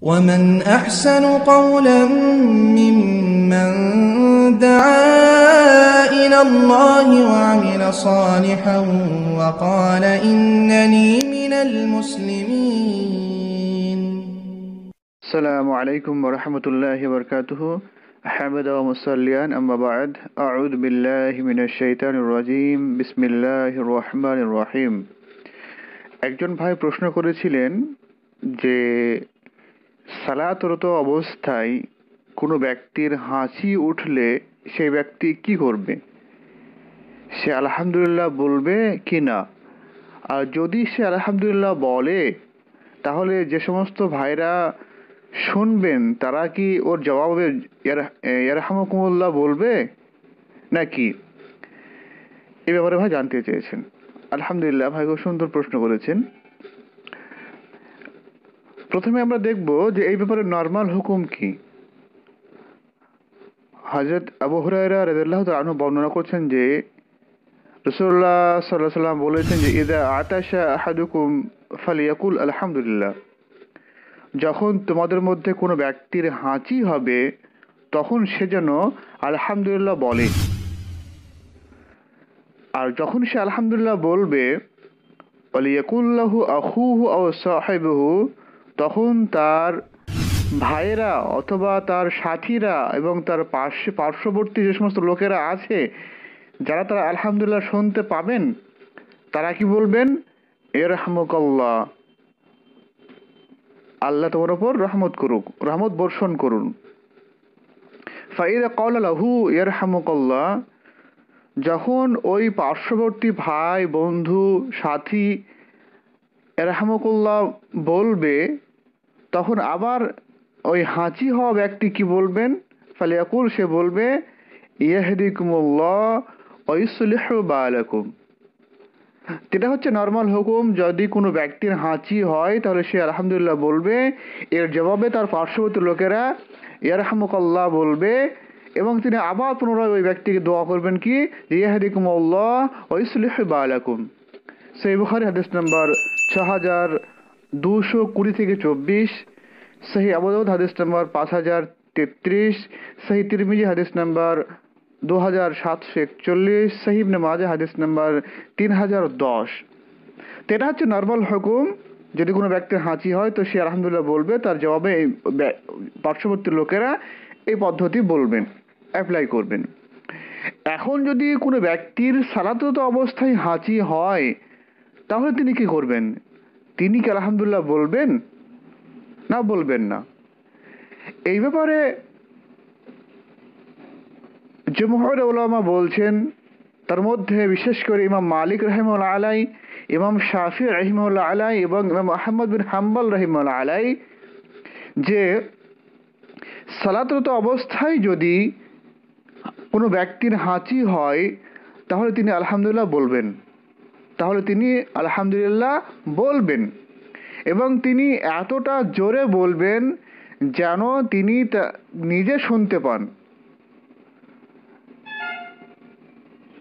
ومن أحسن قولا ممن دعا إلى الله وعمل صالحا وقال إنني من المسلمين السلام عليكم ورحمة الله وبركاته حمد ومصليان أما بعد أعوذ بالله من الشيطان الرجيم بسم الله الرحمن الرحيم একজন ভাই প্রশ্ন করেছিলেন যে সালাতরত অবস্থায় কোনো ব্যক্তির হাসি উঠলে সেই ব্যক্তি কি করবে সে আলহামদুলিল্লাহ বলবে কি না আর যদি সে আলহামদুলিল্লাহ বলে তাহলে যে সমস্ত ভাইরা শুনবেন তারা কি ওর জবাবে ইয়ারহামকুমুল্লাহ বলবে নাকি এ ব্যাপারে ভাই জানতে চেয়েছেন আলহামদুলিল্লাহ ভাই খুব সুন্দর প্রশ্ন করেছেন প্রথমে আমরা দেখব যে এই ব্যাপারে নর্মাল হুকুম কি হজরত আবু হুরাইরা রাজু তালু বর্ণনা করছেন যে রসুল্লাহ সাল্লাহ সাল্লাম বলেছেন যে ইদা আতাশা হাদুকুম ফালিয়াকুল আলহামদুলিল্লাহ যখন তোমাদের মধ্যে কোনো ব্যক্তির হাঁচি হবে তখন সে যেন আলহামদুলিল্লাহ বলে আর যখন সে আলহামদুলিল্লাহ বলবে আলিয়াকুল্লাহু আহুহু আও সাহেবহু তখন তার ভাইয়েরা অথবা তার সাথীরা এবং তার পার্শ্বে পার্শ্ববর্তী যে সমস্ত লোকেরা আছে যারা তারা আলহামদুলিল্লাহ শুনতে পাবেন তারা কি বলবেন এরহামকল্লা আল্লাহ তোমার ওপর রহমত করুক রহমত বর্ষণ করুন ফাইদা কলালাহু এরহামকল্লা যখন ওই পার্শ্ববর্তী ভাই বন্ধু সাথী এরহামকুল্লাহ বলবে তখন আবার ওই হাঁচি হওয়া ব্যক্তি কি বলবেন ফালিয়াকুল সে বলবে ইয়াহদিকুমুল্লাহ যেটা হচ্ছে নর্মাল হুকুম যদি কোনো ব্যক্তির হাঁচি হয় তাহলে সে আলহামদুলিল্লাহ বলবে এর জবাবে তার পার্শ্ববর্তী লোকেরা ইয়ারহামুকাল্লাহ বলবে এবং তিনি আবার পুনরায় ওই ব্যক্তিকে দোয়া করবেন কি ইয়াহদিকুমুল্লাহ বা আলাকুম সেই বুখারি হাদিস নম্বর ছ হাজার দুশো কুড়ি থেকে চব্বিশ সাহি আবুদাউদ হাদিস নাম্বার পাঁচ হাজার তেত্রিশ সাহি তিরমিজি হাদিস নাম্বার দু হাজার সাতশো একচল্লিশ সাহিব নামাজ হাদিস নাম্বার তিন হাজার দশ তো এটা হচ্ছে নর্মাল হুকুম যদি কোনো ব্যক্তির হাঁচি হয় তো সে আলহামদুলিল্লাহ বলবে তার জবাবে এই পার্শ্ববর্তী লোকেরা এই পদ্ধতি বলবেন অ্যাপ্লাই করবেন এখন যদি কোনো ব্যক্তির সালাতত অবস্থায় হাঁচি হয় তাহলে তিনি কি করবেন তিনি কি আলহামদুল্লাহ বলবেন না বলবেন না এই ব্যাপারে জমহর ওলামা বলছেন তার মধ্যে বিশেষ করে ইমাম মালিক রহিমুল্লা আলাই ইমাম শাফি রহিমুল্লা আলাই এবং ইমাম আহমদ বিন হাম্বাল রহিমুল্লা আলাই যে সালাতরত অবস্থায় যদি কোনো ব্যক্তির হাঁচি হয় তাহলে তিনি আলহামদুলিল্লাহ বলবেন তাহলে তিনি আলহামদুলিল্লাহ বলবেন এবং তিনি এতটা জোরে বলবেন যেন তিনি নিজে শুনতে পান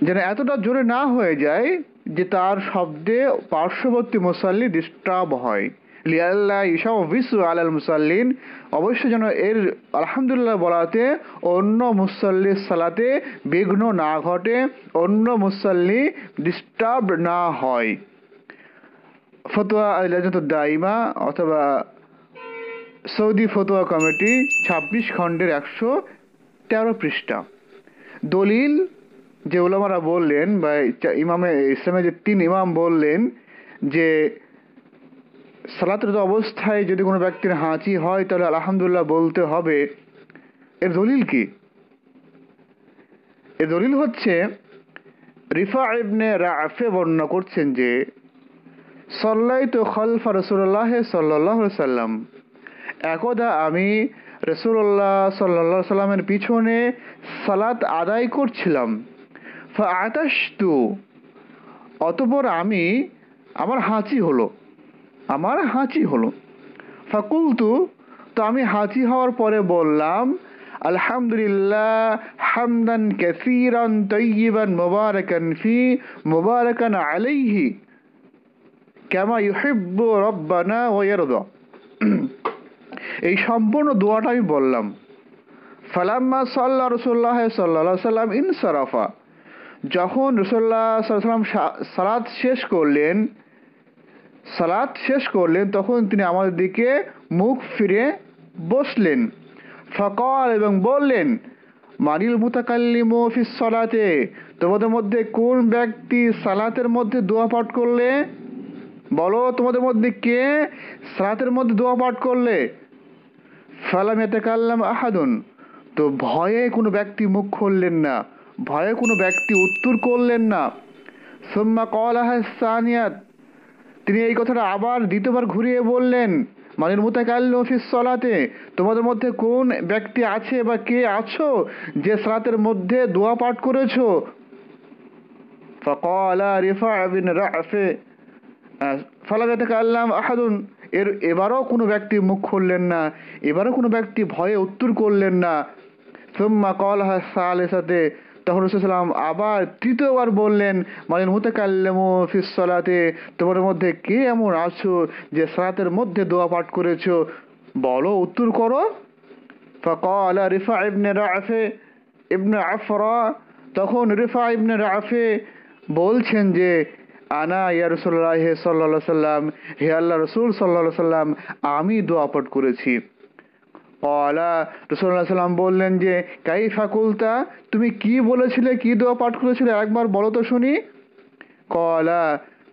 যেন এতটা জোরে না হয়ে যায় যে তার শব্দে পার্শ্ববর্তী মুসাল্লি ডিস্টার্ব হয় লিয়াল্লা ইসা বিসু আলাল মুসাল্লিন অবশ্য যেন এর আলহামদুলিল্লাহ বলাতে অন্য মুসল্লির সালাতে বিঘ্ন না ঘটে অন্য মুসল্লি ডিস্টার্ব না হয় ফতোয়া দাইমা অথবা সৌদি ফতোয়া কমিটি ২৬ খণ্ডের একশো তেরো পৃষ্ঠা দলিল যে ওলামারা বললেন বা ইমামে ইসলামে যে তিন ইমাম বললেন যে সালাতরত অবস্থায় যদি কোনো ব্যক্তির হাঁচি হয় তাহলে আলহামদুলিল্লাহ বলতে হবে এর দলিল কি এর দলিল হচ্ছে রিফা ইবনে রাফে বর্ণনা করছেন যে সল্লাই তো খলফা রসুল্লাহ সাল্লাহ সাল্লাম একদা আমি রসুল্লাহ সাল্লা সাল্লামের পিছনে সালাত আদায় করছিলাম আতাস তু অতপর আমি আমার হাঁচি হলো আমার হাঁচি হলো ফাকুলতু তো আমি হাঁচি হওয়ার পরে বললাম আলহামদুলিল্লাহ হামদান কাসীরান তৈয়িবান মুবারাকান ফি মুবারাকান আলাইহি কামা ইউহিব্বু রব্বানা ওয়া ইয়ারদা এই সম্পূর্ণ দোয়াটা আমি বললাম ফালাম্মা সাল্লা রসুল্লাহ সাল্লা সাল্লাম ইনসারাফা যখন রসুল্লাহ সাল্লাম সালাদ শেষ করলেন সালাদ শেষ করলেন তখন তিনি আমাদের দিকে মুখ ফিরে বসলেন ফকল এবং বললেন মারিল মুতাকাল্লি মফিস সলাতে তোমাদের মধ্যে কোন ব্যক্তি সালাতের মধ্যে দোয়া পাঠ করলে বলো তোমাদের মধ্যে কে সালাতের মধ্যে দোয়া পাঠ করলে সালাম কাল্লাম আহাদুন তো ভয়ে কোনো ব্যক্তি মুখ খুললেন না ভয়ে কোনো ব্যক্তি উত্তর করলেন না সোম্মা কল সানিয়াত তিনি এই কথাটা আবার দ্বিতীয়বার ঘুরিয়ে বললেন মানের মোতাকাল্য ফিস সলাতে তোমাদের মধ্যে কোন ব্যক্তি আছে বা কে আছো যে সালাতের মধ্যে দোয়া পাঠ করেছো এর এবারও কোনো ব্যক্তি মুখ খুললেন না এবারও কোনো ব্যক্তি ভয়ে উত্তর করলেন না সোম্মা কল হা সালের সাথে তখন রসুলাম আবার তৃতীয়বার বললেন মালিন হতে মুতাকাল্লামু ফিসলাতে তোমার মধ্যে কে এমন আছো যে সালাতের মধ্যে দোয়া পাঠ করেছো বলো উত্তর করো ফকাল রিফা ইবনে রাফে ইবনে আফরা তখন রিফা ইবনে রাফে বলছেন যে আনা ইয়া রসুল্লাহ সাল্লাহ সাল্লাম হে আল্লাহ রসুল সাল্লাহ সাল্লাম আমি দোয়া পাঠ করেছি পলা রসুল্লাহ সাল্লাম বললেন যে কাই ফাকুলতা তুমি কি বলেছিলে কি দোয়া পাঠ করেছিলে একবার বলো তো শুনি কলা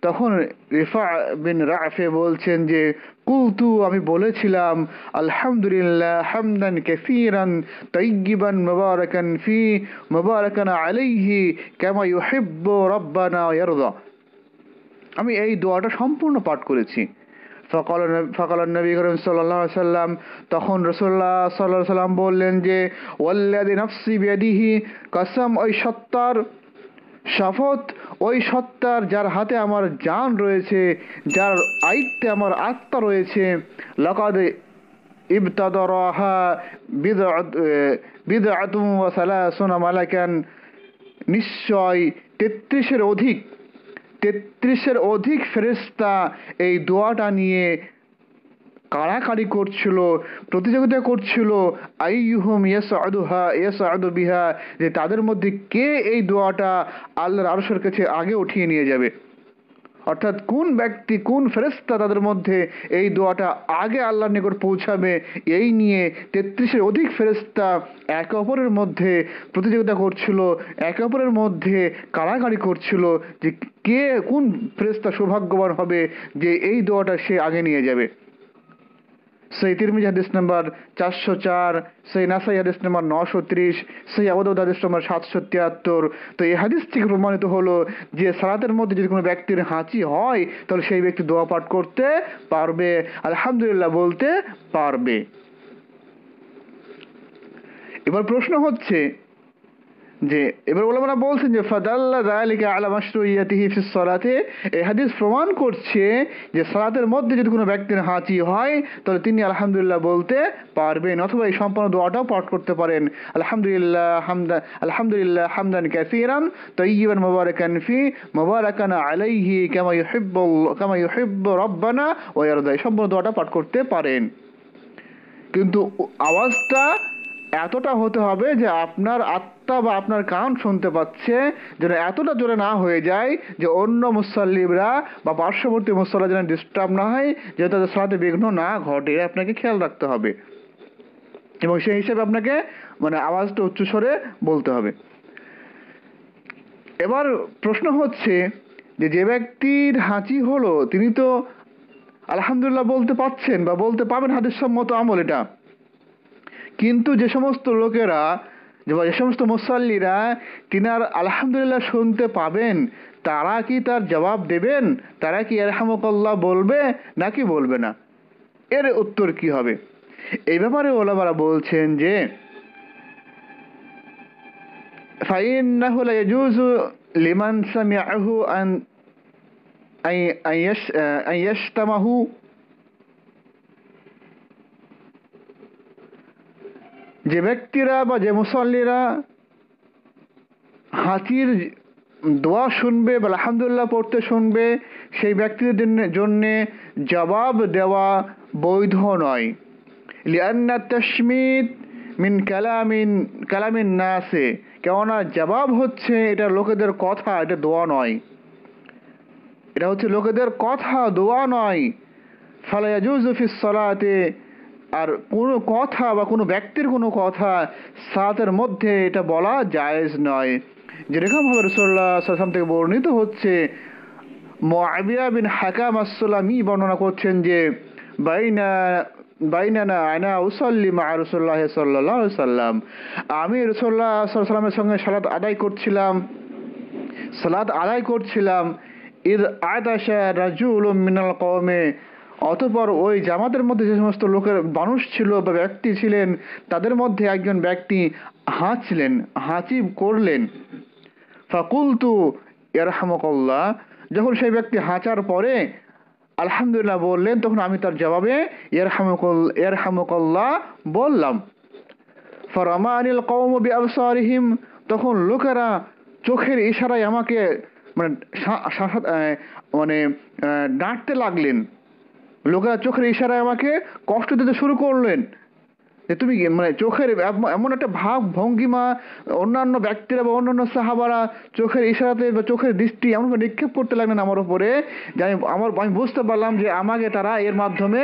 তখন রিফা বিন রাফে বলছেন যে কুলতু আমি বলেছিলাম আলহামদুলিল্লাহ হামদান কেফিরান তৈগিবান মুবারাকান ফি মুবারাকান আলাইহি কামা ইউহিব্বু রাব্বানা ইয়ারদা আমি এই দোয়াটা সম্পূর্ণ পাঠ করেছি ফকল ফকল নবী করিম সাল্লাহ সাল্লাম তখন রসুল্লাহ সাল্লাহ সাল্লাম বললেন যে ওল্লাদি নফসি বেদিহি কসম ওই সত্তার শপথ ওই সত্তার যার হাতে আমার জান রয়েছে যার আয়ত্তে আমার আত্মা রয়েছে লকাদ ইবতাদরহা বিদ বিদ আতুম সালাহ সোনা মালাকান নিশ্চয় তেত্রিশের অধিক তেত্রিশের অধিক ফেরেস্তা এই দোয়াটা নিয়ে কাড়াকাড়ি করছিল প্রতিযোগিতা করছিল আই ইহুম ইয়েস আদুহা ইয়েস আদু বিহা যে তাদের মধ্যে কে এই দোয়াটা আল্লাহর আরশের কাছে আগে উঠিয়ে নিয়ে যাবে অর্থাৎ কোন ব্যক্তি কোন ফেরেস্তা তাদের মধ্যে এই দোয়াটা আগে আল্লাহর নিকট পৌঁছাবে এই নিয়ে তেত্রিশের অধিক ফেরেস্তা একে অপরের মধ্যে প্রতিযোগিতা করছিল একে অপরের মধ্যে কাড়াকাড়ি করছিল যে কে কোন ফেরেস্তা সৌভাগ্যবান হবে যে এই দোয়াটা সে আগে নিয়ে যাবে সেই তিরমিজ হাদিস নম্বর চারশো চার সেই নাসাই হাদিস নম্বর নশো ত্রিশ সেই আবদৌদ হাদিস নম্বর সাতশো তিয়াত্তর তো এই হাদিস থেকে প্রমাণিত হলো যে সালাতের মধ্যে যদি কোনো ব্যক্তির হাঁচি হয় তাহলে সেই ব্যক্তি দোয়া পাঠ করতে পারবে আলহামদুলিল্লাহ বলতে পারবে এবার প্রশ্ন হচ্ছে যে এবার ওলামারা বলছেন যে ফাদাল্লা জালিকা আলা ইয়াতিহি ফিস সালাতে এই হাদিস প্রমাণ করছে যে সালাতের মধ্যে যদি কোনো ব্যক্তির হাঁচি হয় তাহলে তিনি আলহামদুলিল্লাহ বলতে পারবেন অথবা এই সম্পূর্ণ দোয়াটাও পাঠ করতে পারেন আলহামদুলিল্লাহ হামদা আলহামদুলিল্লাহ হামদান কাসিরান তাইয়িবান মুবারাকান ফি মুবারাকান আলাইহি কামা ইউহিব্বু কামা ইউহিব্বু রব্বানা ওয়া ইয়ারদা এই সম্পূর্ণ দোয়াটা পাঠ করতে পারেন কিন্তু আওয়াজটা এতটা হতে হবে যে আপনার আত্মা বা আপনার কান শুনতে পাচ্ছে যেন এতটা জোরে না হয়ে যায় যে অন্য মুসল্লিবরা বা পার্শ্ববর্তী মুসল্লা যেন ডিস্টার্ব না হয় যে তাদের সাথে বিঘ্ন না ঘটে আপনাকে খেয়াল রাখতে হবে এবং সেই হিসেবে আপনাকে মানে আওয়াজটা উচ্চ স্বরে বলতে হবে এবার প্রশ্ন হচ্ছে যে যে ব্যক্তির হাঁচি হলো তিনি তো আলহামদুলিল্লাহ বলতে পাচ্ছেন বা বলতে পাবেন হাতের সম্মত আমল এটা কিন্তু যে সমস্ত লোকেরা যে সমস্ত মুসাল্লিরা তিনার আলহামদুলিল্লাহ শুনতে পাবেন তারা কি তার জবাব দেবেন তারা কি আলহামকাল্লাহ বলবে নাকি বলবে না এর উত্তর কি হবে এই ব্যাপারে ওলাবারা বলছেন যে فإنه যে ব্যক্তিরা বা যে মুসল্লিরা হাতির দোয়া শুনবে বা আলহামদুল্লাহ পড়তে শুনবে সেই ব্যক্তিদের জন্যে জবাব দেওয়া বৈধ নয় লিয়ান্না তশমিদ মিন কালামিন কালামিন আসে কেননা জবাব হচ্ছে এটা লোকেদের কথা এটা দোয়া নয় এটা হচ্ছে লোকেদের কথা দোয়া নয় ফালায়াজুজুফিস সলাতে আর কোনো কথা বা কোনো ব্যক্তির কোনো কথা সাতের মধ্যে এটা বলা জায়েজ নয় যেরকম রসোল্লা সাল্লাম থেকে বর্ণিত হচ্ছে মোয়াবিয়া বিন হাকাম আসসালামই বর্ণনা করছেন যে বাইনা বাইনানা আয়না উসল্লি মা রসোল্লাহ সাল্লাহ সাল্লাম আমি রসোল্লা সাল্লামের সঙ্গে সালাদ আদায় করছিলাম সালাদ আদায় করছিলাম ইদ আদাশা রাজুল মিনাল কমে অতপর ওই জামাতের মধ্যে যে সমস্ত লোকের মানুষ ছিল বা ব্যক্তি ছিলেন তাদের মধ্যে একজন ব্যক্তি হাঁচলেন হাঁচি করলেন ফাকুলতু ইয়ারহামকল্লা যখন সেই ব্যক্তি হাঁচার পরে আলহামদুলিল্লাহ বললেন তখন আমি তার জবাবে ইয়ারহামকল ইয়ারহামকল্লা বললাম ফরামা আনিল কৌম বি তখন লোকেরা চোখের ইশারায় আমাকে মানে মানে ডাঁটতে লাগলেন লোকেরা চোখের ইশারায় আমাকে কষ্ট দিতে শুরু করলেন যে তুমি মানে চোখের এমন একটা ভাব ভঙ্গিমা অন্যান্য ব্যক্তিরা বা অন্যান্য সাহাবারা চোখের ইশারাতে বা চোখের দৃষ্টি এমনভাবে নিক্ষেপ করতে লাগলেন আমার উপরে যে আমি আমার আমি বুঝতে পারলাম যে আমাকে তারা এর মাধ্যমে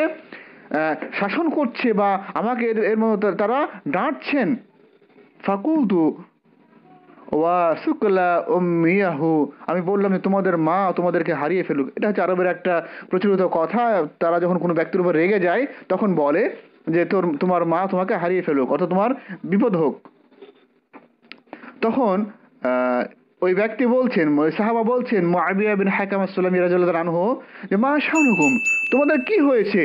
শাসন করছে বা আমাকে এর এর মধ্যে তারা ডাঁটছেন ফাকুলতু ওয়া শুক্লা মিয়াহু আমি বললাম যে তোমাদের মা তোমাদেরকে হারিয়ে ফেলুক এটা হচ্ছে আরবের একটা প্রচলিত কথা তারা যখন কোনো ব্যক্তির উপর রেগে যায় তখন বলে যে তোর তোমার মা তোমাকে হারিয়ে ফেলুক অর্থাৎ তোমার বিপদ হোক তখন ওই ব্যক্তি বলছেন ওই সাহাবা বলছেন মাবিয়া বিন হাকাম আসসালাম ইরাজুল্লাহ রানহু যে মা শাহরুকুম তোমাদের কি হয়েছে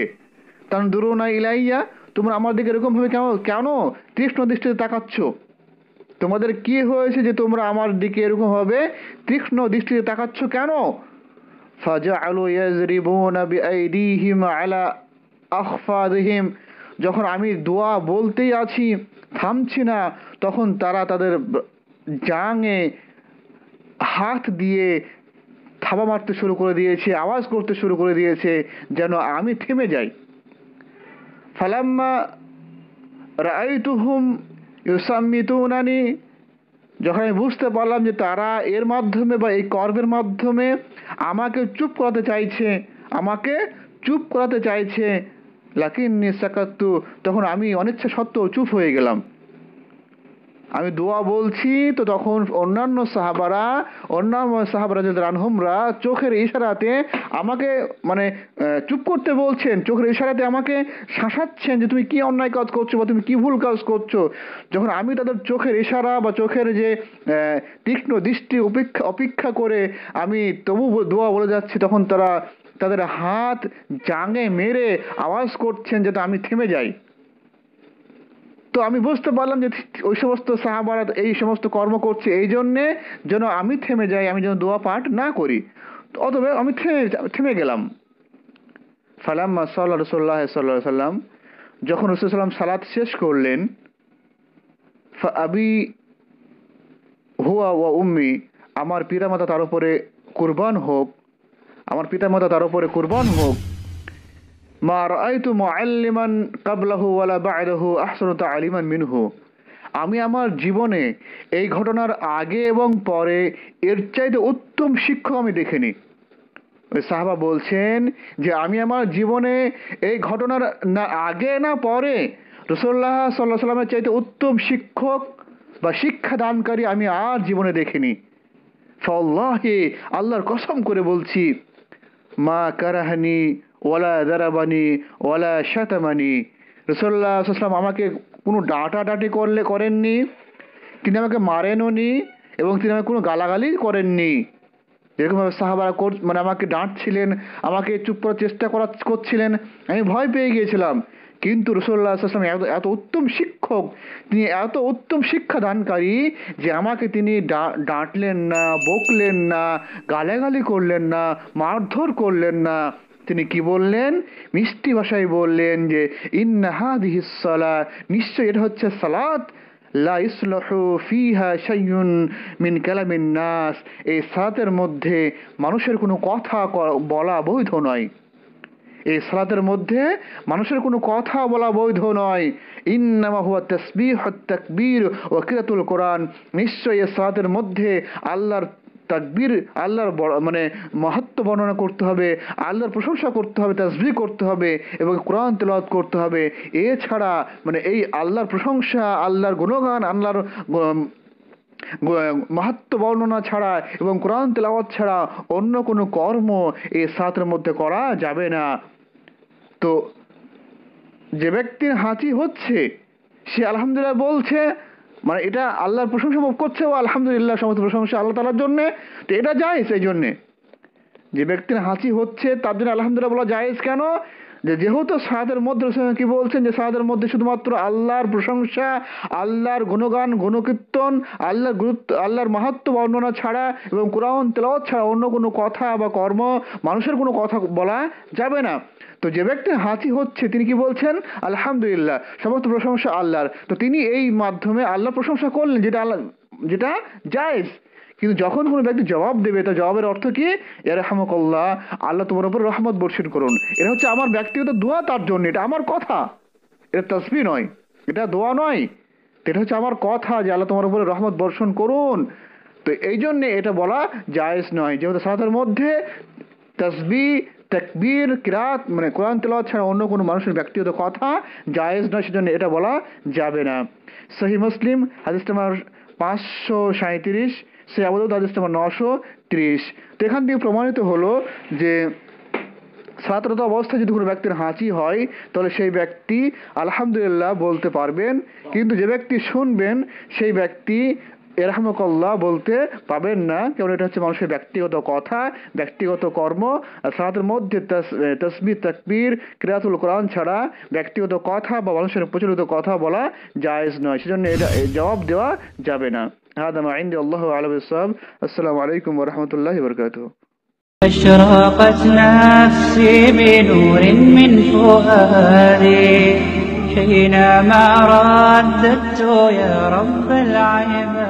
তান দুরুনা ইলাইয়া তোমরা আমার দিকে এরকমভাবে কেন কেন তীক্ষ্ণ দৃষ্টিতে তাকাচ্ছ তোমাদের কি হয়েছে যে তোমরা আমার দিকে এরকম হবে তীক্ষ্ণ দৃষ্টিতে তাকাচ্ছ কেন যখন আমি দোয়া বলতেই আছি থামছি না তখন তারা তাদের জাঙে হাত দিয়ে থাবা মারতে শুরু করে দিয়েছে আওয়াজ করতে শুরু করে দিয়েছে যেন আমি থেমে যাই ফালাম্মা রায়তুহুম ইউসাম্মিতুনানি যখন আমি বুঝতে পারলাম যে তারা এর মাধ্যমে বা এই কর্মের মাধ্যমে আমাকে চুপ করাতে চাইছে আমাকে চুপ করাতে চাইছে লাকিন নিসাকাত্তু তখন আমি অনিচ্ছা সত্ত্বেও চুপ হয়ে গেলাম আমি দোয়া বলছি তো তখন অন্যান্য সাহাবারা অন্যান্য সাহাবারা যে রানহমরা চোখের ইশারাতে আমাকে মানে চুপ করতে বলছেন চোখের ইশারাতে আমাকে শাসাচ্ছেন যে তুমি কি অন্যায় কাজ করছো বা তুমি কি ভুল কাজ করছো যখন আমি তাদের চোখের ইশারা বা চোখের যে তীক্ষ্ণ দৃষ্টি অপেক্ষা অপেক্ষা করে আমি তবু দোয়া বলে যাচ্ছি তখন তারা তাদের হাত জাঙে মেরে আওয়াজ করছেন যাতে আমি থেমে যাই তো আমি বুঝতে পারলাম যে ওই সমস্ত সাহাবারাত এই সমস্ত কর্ম করছে এই জন্যে যেন আমি থেমে যাই আমি যেন দোয়া পাঠ না করি অতবে আমি থেমে থেমে গেলাম সালাম সাল্লা রসোল্লা সাল্লা সাল্লাম যখন রসুল সাল্লাম সালাত শেষ করলেন আবি হুয়া ওয়া উম্মি আমার পিতামাতা তার উপরে কুরবান হোক আমার পিতামাতা তার উপরে কুরবান হোক মা রায়তু মুআল্লিমান কাবলাহু ওয়ালা বা'দাহু আহসানু তা'লিমান মিনহু আমি আমার জীবনে এই ঘটনার আগে এবং পরে এর চাইতে উত্তম শিক্ষক আমি দেখিনি সাহাবা বলছেন যে আমি আমার জীবনে এই ঘটনার না আগে না পরে রসোল্লাহ সাল্লাহ সাল্লামের চাইতে উত্তম শিক্ষক বা শিক্ষা দানকারী আমি আর জীবনে দেখিনি ফল্লাহে আল্লাহর কসম করে বলছি মা কারাহানি ওয়ালা দারাবানি ওয়ালা শাতামানি রসল্লাহ সাল্লাম আমাকে কোনো ডাটাডাটি করলে করেননি তিনি আমাকে মারেনও নি এবং তিনি আমাকে কোনো গালাগালি করেননি এরকমভাবে সাহাবারা কর মানে আমাকে ডাঁটছিলেন আমাকে চুপ করার চেষ্টা করা করছিলেন আমি ভয় পেয়ে গিয়েছিলাম কিন্তু রসল্লা আসলাম এত এত উত্তম শিক্ষক তিনি এত উত্তম শিক্ষা দানকারী যে আমাকে তিনি ডাঁটলেন না বকলেন না গালাগালি করলেন না মারধর করলেন না তিনি কি বললেন মিষ্টি ভাষায় বললেন যে ইন্নাহাদিহিসালা নিশ্চয় এটা হচ্ছে সালাত লা ইসলহু ফিহা শাইয়ুন মিন কালামিন নাস এই সালাতের মধ্যে মানুষের কোনো কথা বলা বৈধ নয় এই সালাতের মধ্যে মানুষের কোনো কথা বলা বৈধ নয় ইন্নামা হুয়া তসবিহ তাকবীর ও কিরাতুল কোরআন নিশ্চয়ই এই সালাতের মধ্যে আল্লাহর তাকবীর আল্লাহর বড় মানে মহত্ব বর্ণনা করতে হবে আল্লাহর প্রশংসা করতে হবে তাজবি করতে হবে এবং কোরআন তেলাওয়াত করতে হবে এছাড়া মানে এই আল্লাহর প্রশংসা আল্লাহর গুণগান আল্লাহর মাহাত্ম বর্ণনা ছাড়া এবং কোরআন তেলাওয়াত ছাড়া অন্য কোনো কর্ম এই সাতের মধ্যে করা যাবে না তো যে ব্যক্তির হাঁচি হচ্ছে সে আলহামদুলিল্লাহ বলছে মানে এটা আল্লাহর প্রশংসা করছে ও আলহামদুলিল্লাহ সমস্ত প্রশংসা আল্লাহ তালার জন্যে তো এটা যায় সেই জন্যে যে ব্যক্তির হাসি হচ্ছে তার জন্য আলহামদুলিল্লাহ বলা যায় কেন যে যেহেতু সাহাদের মধ্যে কি বলছেন যে সাহাদের মধ্যে শুধুমাত্র আল্লাহর প্রশংসা আল্লাহর গুণগান গুণকীর্তন আল্লাহর গুরুত্ব আল্লাহর মাহাত্ম বর্ণনা ছাড়া এবং কোরআন তেলাওয়াত ছাড়া অন্য কোনো কথা বা কর্ম মানুষের কোনো কথা বলা যাবে না তো যে ব্যক্তি হাঁচি হচ্ছে তিনি কি বলছেন আলহামদুলিল্লাহ সমস্ত প্রশংসা আল্লাহর তো তিনি এই মাধ্যমে আল্লাহ প্রশংসা করলেন যেটা আল্লাহ যেটা জায়েজ কিন্তু যখন কোনো ব্যক্তি জবাব দেবে তা জবাবের অর্থ কি হামকল্লা আল্লাহ তোমার উপর রহমত বর্ষণ করুন এটা হচ্ছে আমার ব্যক্তিগত দোয়া তার জন্য এটা আমার কথা এটা তসবি নয় এটা দোয়া নয় এটা হচ্ছে আমার কথা যে আল্লাহ তোমার উপরে রহমত বর্ষণ করুন তো এই জন্যে এটা বলা জায়েজ নয় যেহেতু সালাতের মধ্যে তসবি তকবির কিরাত মানে কোরআন তেল ছাড়া অন্য কোনো মানুষের ব্যক্তিগত কথা জায়েজ নয় সেজন্য এটা বলা যাবে না সহি মুসলিম হাজিস্টমার পাঁচশো সাঁত্রিশ সে আবাদত তাদের স্থান নশো ত্রিশ তো এখান থেকে প্রমাণিত হলো যে সাঁতরত অবস্থায় যদি কোনো ব্যক্তির হাঁচি হয় তাহলে সেই ব্যক্তি আলহামদুলিল্লাহ বলতে পারবেন কিন্তু যে ব্যক্তি শুনবেন সেই ব্যক্তি এরহামকল্লাহ বলতে পাবেন না কেমন এটা হচ্ছে মানুষের ব্যক্তিগত কথা ব্যক্তিগত কর্ম আর সালাতের মধ্যে তসবির তকবির ক্রিয়াতুল কোরআন ছাড়া ব্যক্তিগত কথা বা মানুষের প্রচলিত কথা বলা জায়জ নয় সেজন্য এটা জবাব দেওয়া যাবে না هذا ما عندي الله أعلم بالصواب السلام عليكم ورحمة الله وبركاته أشرقت نفسي بنور من فؤادي حينما رددت يا رب العباد